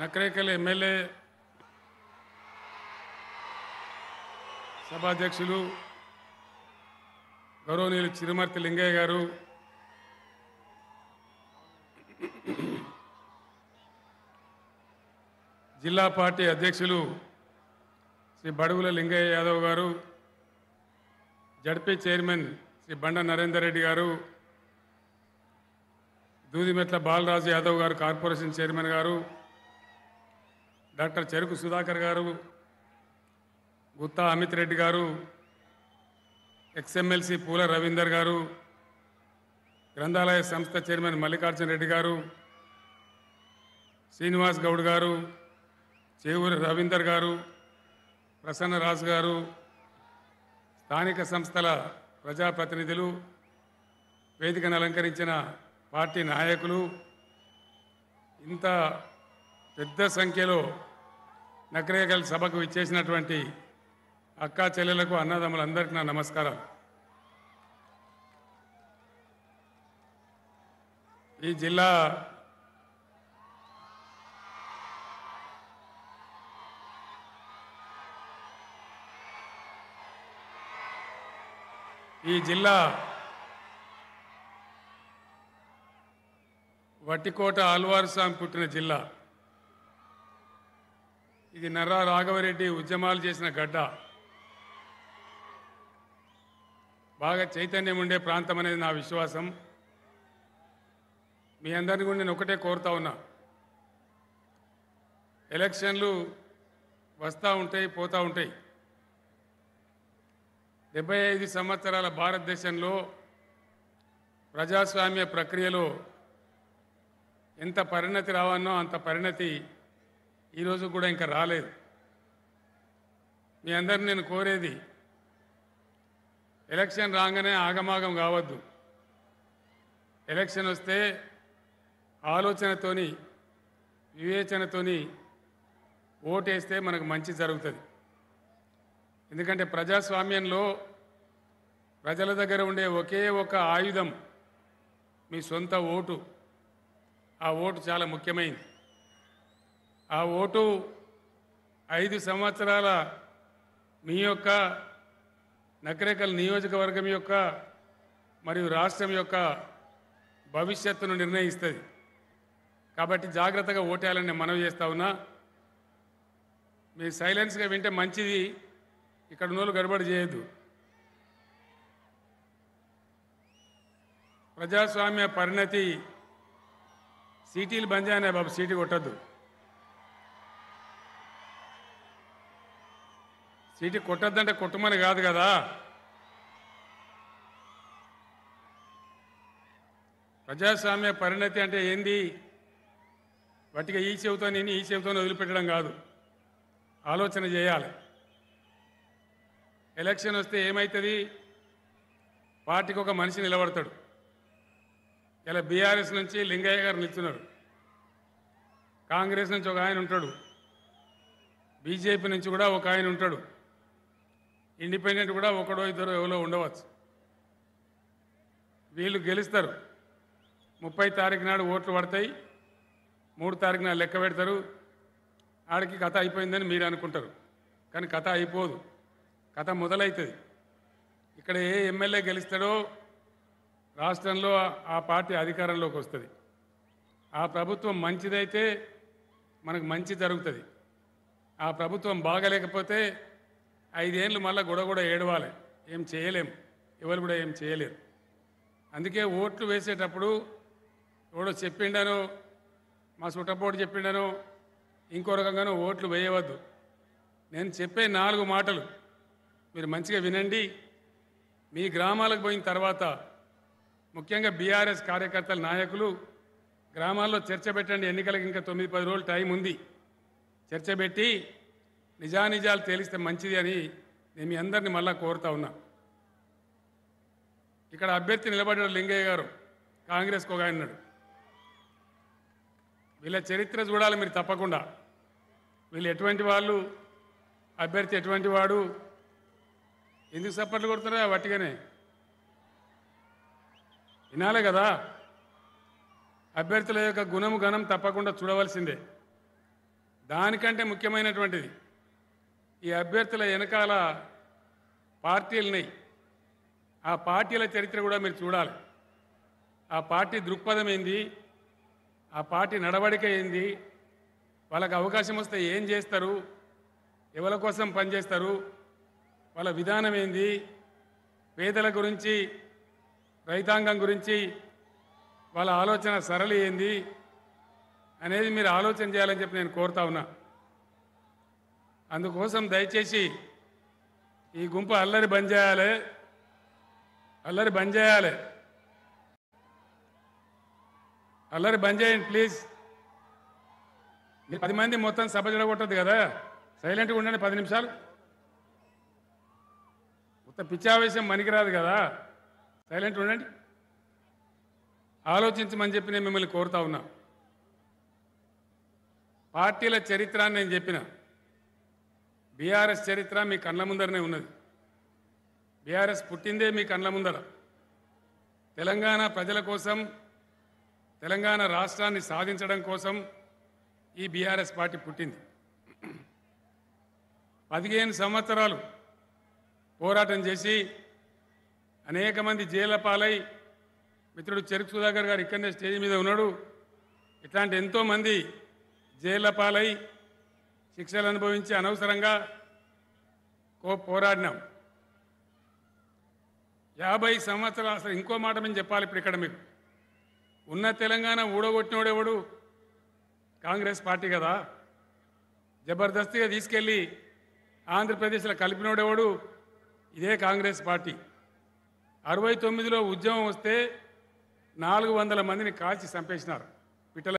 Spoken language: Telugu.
నకరేకల్ ఎమ్మెల్యే సభాధ్యక్షులు గౌరవనీయులు చిరుమర్తి లింగయ్య గారు జిల్లా పార్టీ అధ్యక్షులు శ్రీ బడుగుల లింగయ్య యాదవ్ గారు జడ్పీ చైర్మన్ శ్రీ బండ నరేందర్ రెడ్డి గారు దూదిమెట్ల బాలరాజు యాదవ్ గారు కార్పొరేషన్ చైర్మన్ గారు డాక్టర్ చెరుకు సుధాకర్ గారు గుత్తా అమిత్ రెడ్డి గారు ఎక్స్ఎమ్మెల్సీ పూల రవీందర్ గారు గ్రంథాలయ సంస్థ చైర్మన్ మల్లికార్జున రెడ్డి గారు శ్రీనివాస్ గౌడ్ గారు చేవూరి రవీందర్ గారు ప్రసన్నరాజ్ గారు స్థానిక సంస్థల ప్రజాప్రతినిధులు వేదికను అలంకరించిన పార్టీ నాయకులు ఇంత పెద్ద సంఖ్యలో నక్రేగల్ సభకు ఇచ్చేసినటువంటి అక్కా చెల్లెలకు అన్నదమ్ములందరికీ నా నమస్కారం ఈ జిల్లా ఈ జిల్లా వట్టికోట ఆల్వారు స్వామి పుట్టిన జిల్లా ఇది నర్రా రాఘవరెడ్డి ఉద్యమాలు చేసిన గడ్డ బాగా చైతన్యం ఉండే ప్రాంతం అనేది నా విశ్వాసం మీ అందరిని కూడా నేను ఒకటే కోరుతా ఉన్నా ఎలక్షన్లు వస్తూ ఉంటాయి పోతూ ఉంటాయి డెబ్బై ఐదు సంవత్సరాల భారతదేశంలో ప్రజాస్వామ్య ప్రక్రియలో ఎంత పరిణతి రావాలో అంత పరిణతి ఈరోజు కూడా ఇంకా రాలేదు మీ అందరిని నేను కోరేది ఎలక్షన్ రాగానే ఆగమాగం కావద్దు ఎలక్షన్ వస్తే ఆలోచనతోని వివేచనతోని ఓటేస్తే మనకు మంచి జరుగుతుంది ఎందుకంటే ప్రజాస్వామ్యంలో ప్రజల దగ్గర ఉండే ఒకే ఒక ఆయుధం మీ సొంత ఓటు ఆ ఓటు చాలా ముఖ్యమైనది ఆ ఓటు ఐదు సంవత్సరాల మీ యొక్క నకరేకల్ నియోజకవర్గం యొక్క మరియు రాష్ట్రం యొక్క భవిష్యత్తును నిర్ణయిస్తుంది కాబట్టి జాగ్రత్తగా ఓటేయాలని నేను మనవి చేస్తా ఉన్నా మీరు సైలెన్స్గా వింటే మంచిది ఇక్కడ నోలు గడబడి చేయొద్దు ప్రజాస్వామ్య పరిణతి సీటీలు బంద్ చేయనే బాబు సీటీ కొట్టద్దు సీటు కొట్టద్దంటే కొట్టమని కాదు కదా ప్రజాస్వామ్య పరిణతి అంటే ఏంది వాటికి ఈ చెవితో నేను ఈ చెవితో వదిలిపెట్టడం కాదు ఆలోచన చేయాలి ఎలక్షన్ వస్తే ఏమవుతుంది పార్టీకి ఒక మనిషి నిలబడతాడు ఇలా బీఆర్ఎస్ నుంచి లింగయ్య గారు నిలుచున్నారు కాంగ్రెస్ నుంచి ఒక ఆయన ఉంటాడు బీజేపీ నుంచి కూడా ఒక ఆయన ఉంటాడు ఇండిపెండెంట్ కూడా ఒకడో ఇద్దరు ఎవరో ఉండవచ్చు వీళ్ళు గెలుస్తారు ముప్పై తారీఖు నాడు ఓట్లు పడతాయి మూడు తారీఖున లెక్క పెడతారు ఆడికి కథ అయిపోయిందని మీరు అనుకుంటారు కానీ కథ అయిపోదు కథ మొదలవుతుంది ఇక్కడ ఏ ఎమ్మెల్యే గెలుస్తాడో రాష్ట్రంలో ఆ పార్టీ అధికారంలోకి వస్తుంది ఆ ప్రభుత్వం మంచిదైతే మనకు మంచి జరుగుతుంది ఆ ప్రభుత్వం బాగలేకపోతే ఐదేళ్ళు మళ్ళీ గొడవ కూడా ఏడవాలి ఏం చేయలేం ఎవరు కూడా ఏం చేయలేరు అందుకే ఓట్లు వేసేటప్పుడు ఎవడో చెప్పిండను మా సుట్టపోటు చెప్పిండను ఇంకో రకంగానో ఓట్లు వేయవద్దు నేను చెప్పే నాలుగు మాటలు మీరు మంచిగా వినండి మీ గ్రామాలకు పోయిన తర్వాత ముఖ్యంగా బీఆర్ఎస్ కార్యకర్తల నాయకులు గ్రామాల్లో చర్చ పెట్టండి ఎన్నికలకు ఇంకా తొమ్మిది పది రోజులు టైం ఉంది చర్చ పెట్టి నిజానిజాలు తేలిస్తే మంచిది అని నేను మీ అందరినీ మళ్ళా కోరుతా ఉన్నా ఇక్కడ అభ్యర్థి నిలబడిన లింగయ్య గారు కాంగ్రెస్ ఒక అన్నాడు వీళ్ళ చరిత్ర చూడాలి మీరు తప్పకుండా వీళ్ళు ఎటువంటి వాళ్ళు అభ్యర్థి ఎటువంటి వాడు ఎందుకు సప్పట్లు కొడుతున్నారా వట్టిగానే వినాలే కదా అభ్యర్థుల యొక్క గుణము గణం తప్పకుండా చూడవలసిందే దానికంటే ముఖ్యమైనటువంటిది ఈ అభ్యర్థుల వెనకాల పార్టీలున్నాయి ఆ పార్టీల చరిత్ర కూడా మీరు చూడాలి ఆ పార్టీ దృక్పథం ఏంది ఆ పార్టీ నడవడిక ఏంది వాళ్ళకి అవకాశం వస్తే ఏం చేస్తారు ఎవరి కోసం పనిచేస్తారు వాళ్ళ విధానం ఏంది పేదల గురించి రైతాంగం గురించి వాళ్ళ ఆలోచన సరళి ఏంది అనేది మీరు ఆలోచన చేయాలని చెప్పి నేను కోరుతా ఉన్నాను అందుకోసం దయచేసి ఈ గుంప అల్లరి బంద్ చేయాలి అల్లరి బంద్ చేయాలి అల్లరి బంద్ చేయండి ప్లీజ్ పది మంది మొత్తం సభ జరగొట్టద్దు కదా సైలెంట్గా ఉండండి పది నిమిషాలు మొత్తం పిచ్చావేశం మనికిరాదు కదా సైలెంట్ ఉండండి ఆలోచించమని చెప్పి నేను మిమ్మల్ని కోరుతా ఉన్నా పార్టీల చరిత్ర నేను చెప్పినా బీఆర్ఎస్ చరిత్ర మీ కళ్ళ ముందరనే ఉన్నది బీఆర్ఎస్ పుట్టిందే మీ కళ్ళ ముందర తెలంగాణ ప్రజల కోసం తెలంగాణ రాష్ట్రాన్ని సాధించడం కోసం ఈ బీఆర్ఎస్ పార్టీ పుట్టింది పదిహేను సంవత్సరాలు పోరాటం చేసి అనేక మంది జైల పాలై మిత్రుడు చెరుకు సుధాకర్ గారు ఇక్కడనే స్టేజ్ మీద ఉన్నాడు ఇట్లాంటి ఎంతోమంది జైల పాలై శిక్షలు అనుభవించి అనవసరంగా పోరాడినాం యాభై సంవత్సరాలు అసలు ఇంకో మాట మేము చెప్పాలి ఇప్పుడు ఇక్కడ మీకు ఉన్న తెలంగాణ ఊడగొట్టినోడెవడు కాంగ్రెస్ పార్టీ కదా జబర్దస్తిగా తీసుకెళ్ళి ఆంధ్రప్రదేశ్లో కలిపినోడెవడు ఇదే కాంగ్రెస్ పార్టీ అరవై తొమ్మిదిలో ఉద్యమం వస్తే నాలుగు వందల మందిని కాల్చి చంపేసినారు